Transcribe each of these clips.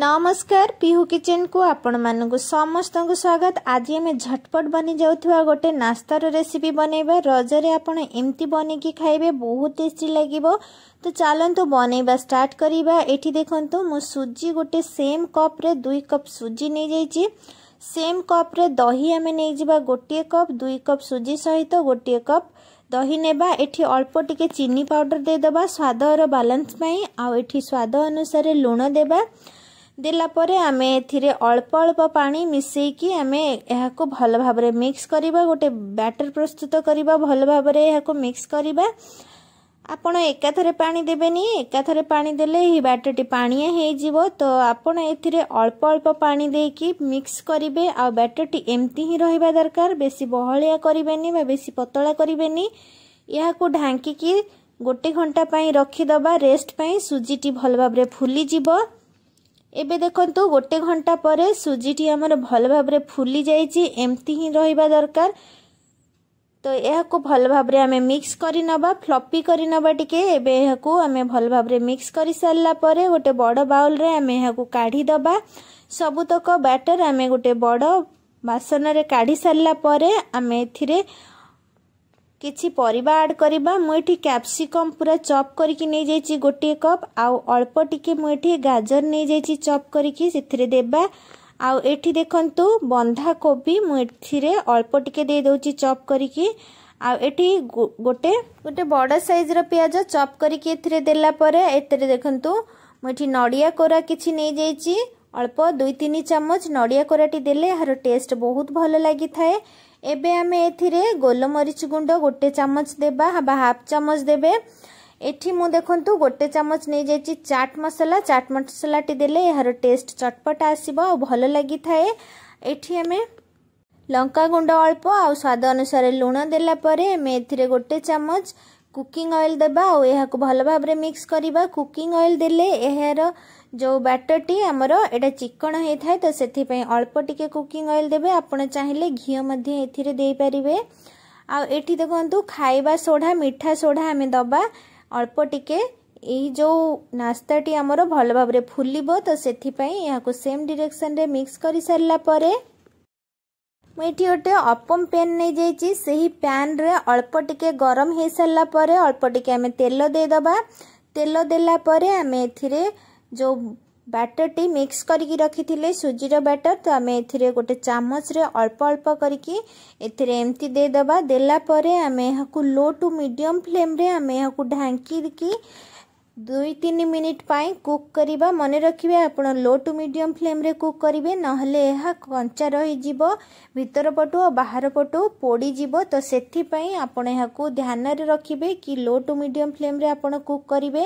ନମସ୍କାର ପିହୁ କିଚେନ୍କୁ ଆପଣମାନଙ୍କୁ ସମସ୍ତଙ୍କୁ ସ୍ୱାଗତ ଆଜି ଆମେ ଝଟପଟ ବନି ଯାଉଥିବା ଗୋଟେ ନାସ୍ତାର ରେସିପି ବନେଇବା ରଜରେ ଆପଣ ଏମିତି ବନେଇକି ଖାଇବେ ବହୁତ ଟେଷ୍ଟି ଲାଗିବ ତ ଚାଲନ୍ତୁ ବନେଇବା ଷ୍ଟାର୍ଟ କରିବା ଏଠି ଦେଖନ୍ତୁ ମୁଁ ସୁଜି ଗୋଟେ ସେମ୍ କପ୍ରେ ଦୁଇ କପ୍ ସୁଜି ନେଇଯାଇଛି ସେମ୍ କପ୍ରେ ଦହି ଆମେ ନେଇଯିବା ଗୋଟିଏ କପ୍ ଦୁଇ କପ୍ ସୁଜି ସହିତ ଗୋଟିଏ କପ୍ ଦହି ନେବା ଏଠି ଅଳ୍ପ ଟିକେ ଚିନି ପାଉଡର ଦେଇଦେବା ସ୍ୱାଦର ବାଲାନ୍ସ ପାଇଁ ଆଉ ଏଠି ସ୍ୱାଦ ଅନୁସାରେ ଲୁଣ ଦେବା ଦେଲା ପରେ ଆମେ ଏଥିରେ ଅଳ୍ପ ଅଳ୍ପ ପାଣି ମିଶାଇକି ଆମେ ଏହାକୁ ଭଲ ଭାବରେ ମିକ୍ସ କରିବା ଗୋଟେ ବ୍ୟାଟର ପ୍ରସ୍ତୁତ କରିବା ଭଲ ଭାବରେ ଏହାକୁ ମିକ୍ସ କରିବା ଆପଣ ଏକାଥରେ ପାଣି ଦେବେନି ଏକାଥରେ ପାଣି ଦେଲେ ଏହି ବ୍ୟାଟରଟି ପାଣିଆ ହେଇଯିବ ତ ଆପଣ ଏଥିରେ ଅଳ୍ପ ଅଳ୍ପ ପାଣି ଦେଇକି ମିକ୍ସ କରିବେ ଆଉ ବ୍ୟାଟରଟି ଏମିତି ହିଁ ରହିବା ଦରକାର ବେଶୀ ବହଳିଆ କରିବେନି ବା ବେଶୀ ପତଳା କରିବେନି ଏହାକୁ ଢାଙ୍କିକି ଗୋଟେ ଘଣ୍ଟା ପାଇଁ ରଖିଦେବା ରେଷ୍ଟ ପାଇଁ ସୁଜିଟି ଭଲ ଭାବରେ ଫୁଲିଯିବ ଏବେ ଦେଖନ୍ତୁ ଗୋଟେ ଘଣ୍ଟା ପରେ ସୁଜିଟି ଆମର ଭଲ ଭାବରେ ଫୁଲି ଯାଇଛି ଏମିତି ହିଁ ରହିବା ଦରକାର ତ ଏହାକୁ ଭଲ ଭାବରେ ଆମେ ମିକ୍ସ କରିନେବା ଫ୍ଲପି କରିନେବା ଟିକେ ଏବେ ଏହାକୁ ଆମେ ଭଲ ଭାବରେ ମିକ୍ସ କରିସାରିଲା ପରେ ଗୋଟେ ବଡ଼ ବାଉଲରେ ଆମେ ଏହାକୁ କାଢ଼ିଦେବା ସବୁତକ ବ୍ୟାଟର ଆମେ ଗୋଟେ ବଡ଼ ବାସନରେ କାଢ଼ି ସାରିଲା ପରେ ଆମେ ଏଥିରେ କିଛି ପରିବା ଆଡ଼୍ କରିବା ମୁଁ ଏଠି କ୍ୟାପ୍ସିକମ୍ ପୁରା ଚପ୍ କରିକି ନେଇଯାଇଛି ଗୋଟିଏ କପ୍ ଆଉ ଅଳ୍ପ ଟିକେ ମୁଁ ଏଠି ଗାଜର ନେଇଯାଇଛି ଚପ୍ କରିକି ସେଥିରେ ଦେବା ଆଉ ଏଠି ଦେଖନ୍ତୁ ବନ୍ଧାକୋବି ମୁଁ ଏଥିରେ ଅଳ୍ପ ଟିକେ ଦେଇଦେଉଛି ଚପ୍ କରିକି ଆଉ ଏଠି ଗୋଟେ ଗୋଟେ ବଡ଼ ସାଇଜ୍ର ପିଆଜ ଚପ୍ କରିକି ଏଥିରେ ଦେଲା ପରେ ଏଥିରେ ଦେଖନ୍ତୁ ମୁଁ ଏଠି ନଡ଼ିଆ କୋରା କିଛି ନେଇଯାଇଛି অল্প দুই তিন চামচ নড়িয়া কোরাটি দেলে এর টেস্ট বহুত ভালো লাগি থাকে এবে আমি এথিরে গোলমরিচ গুণ্ড গোটে চামচ দেবা বা হাফ চামচ দেবে এটি মু দেখন্তু গোটে চামচ নিয়ে যাইছি চাট মশলা চাট মশলাটি দেলে এর টেস্ট চটপট আসব আর ভালো লাগি থাকে এটি আমি লঙ্কা গুণ্ড অল্প আর স্বাদ অনুসারে লুণ দেলা পরে আমি এথিরে গোটে চামচ কুকিং ଅଏଲ୍ ଦେବା ଆଉ ଏହାକୁ ଭଲ ଭାବରେ ମିକ୍ସ କରିବା କୁକିଂ ଅଏଲ୍ ଦେଲେ ଏହାର ଯେଉଁ ବ୍ୟାଟରଟି ଆମର ଏଇଟା ଚିକଣ ହୋଇଥାଏ ତ ସେଥିପାଇଁ ଅଳ୍ପ ଟିକେ କୁକିଂ ଅଏଲ୍ ଦେବେ ଆପଣ ଚାହିଁଲେ ଘିଅ ମଧ୍ୟ ଏଥିରେ ଦେଇପାରିବେ ଆଉ ଏଠି ଦେଖନ୍ତୁ ଖାଇବା ସୋଢ଼ା ମିଠା ସୋଢ଼ା ଆମେ ଦେବା ଅଳ୍ପ ଟିକେ ଏଇ ଯେଉଁ ନାସ୍ତାଟି ଆମର ଭଲ ଭାବରେ ଫୁଲିବ ତ ସେଥିପାଇଁ ଏହାକୁ ସେମ୍ ଡିରେକ୍ସନ୍ରେ ମିକ୍ସ କରିସାରିଲା ପରେ ମୁଁ ଏଠି ଗୋଟେ ଅପମ୍ ପ୍ୟାନ୍ ନେଇଯାଇଛି ସେହି ପ୍ୟାନ୍ରେ ଅଳ୍ପ ଟିକେ ଗରମ ହୋଇସାରିଲା ପରେ ଅଳ୍ପ ଟିକେ ଆମେ ତେଲ ଦେଇଦେବା ତେଲ ଦେଲା ପରେ ଆମେ ଏଥିରେ ଯେଉଁ ବ୍ୟାଟରଟି ମିକ୍ସ କରିକି ରଖିଥିଲେ ସୁଜିର ବ୍ୟାଟର ତ ଆମେ ଏଥିରେ ଗୋଟେ ଚାମଚରେ ଅଳ୍ପ ଅଳ୍ପ କରିକି ଏଥିରେ ଏମିତି ଦେଇଦେବା ଦେଲା ପରେ ଆମେ ଏହାକୁ ଲୋ ଟୁ ମିଡ଼ିୟମ୍ ଫ୍ଲେମ୍ରେ ଆମେ ଏହାକୁ ଢାଙ୍କିକି ଦୁଇ ତିନି ମିନିଟ୍ ପାଇଁ କୁକ୍ କରିବା ମନେ ରଖିବେ ଆପଣ ଲୋ ଟୁ ମିଡ଼ିୟମ୍ ଫ୍ଲେମ୍ରେ କୁକ୍ କରିବେ ନହେଲେ ଏହା କଞ୍ଚା ରହିଯିବ ଭିତରପଟୁ ଓ ବାହାରପଟୁ ପୋଡ଼ିଯିବ ତ ସେଥିପାଇଁ ଆପଣ ଏହାକୁ ଧ୍ୟାନରେ ରଖିବେ କି ଲୋ ଟୁ ମିଡ଼ିୟମ୍ ଫ୍ଲେମ୍ରେ ଆପଣ କୁକ୍ କରିବେ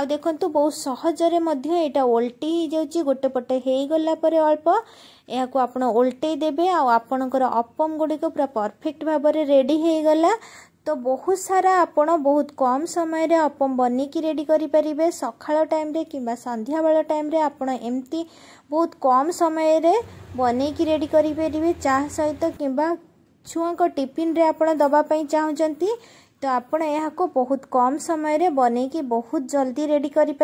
ଆଉ ଦେଖନ୍ତୁ ବହୁତ ସହଜରେ ମଧ୍ୟ ଏଇଟା ଓଲଟି ହେଇଯାଉଛି ଗୋଟେ ପଟେ ହେଇଗଲା ପରେ ଅଳ୍ପ ଏହାକୁ ଆପଣ ଓଲଟେଇ ଦେବେ ଆଉ ଆପଣଙ୍କର ଅପମ୍ ଗୁଡ଼ିକ ପୁରା ପରଫେକ୍ଟ ଭାବରେ ରେଡ଼ି ହେଇଗଲା तो बहुत सारा आप बहुत कम समय बनिकी रेडी सका टाइम कि संध्या बेल टाइम एमती बहुत कम समय बनईकी रेडी करें चाह सहित कि छुआ टीफिन्रे आप दवापी चाहते तो बहुत कम समय बनई कि बहुत जल्दी रेडी करें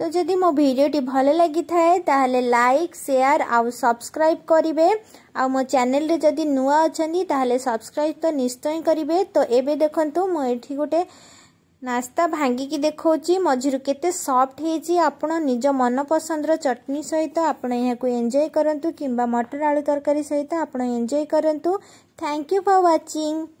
তো যদি মো ভিডিওটি ভাল লাগি থাকে তাহলে লাইক সেয়ার আউ সবসক্রাইব করবে আউ মো চ্যানেলরে যদি নূয়া অনেক তাহলে সবসক্রাইব তো নিশ্চয় করবে তো এবে দেখন্তু মো এটি গোটে নাস্তা ভাঙ্গিকি দেখাচ্ছি মঝিরু কেতে সফট হয়েছি আপনার নিজ মনপসন্দর চটনি সহিত আপনার এখন এনজয় করতু কিংবা মটর আলু তরকারি সহিত আপনার এনজয় করতু থ্যাংক ইউ ফর ওয়াচিং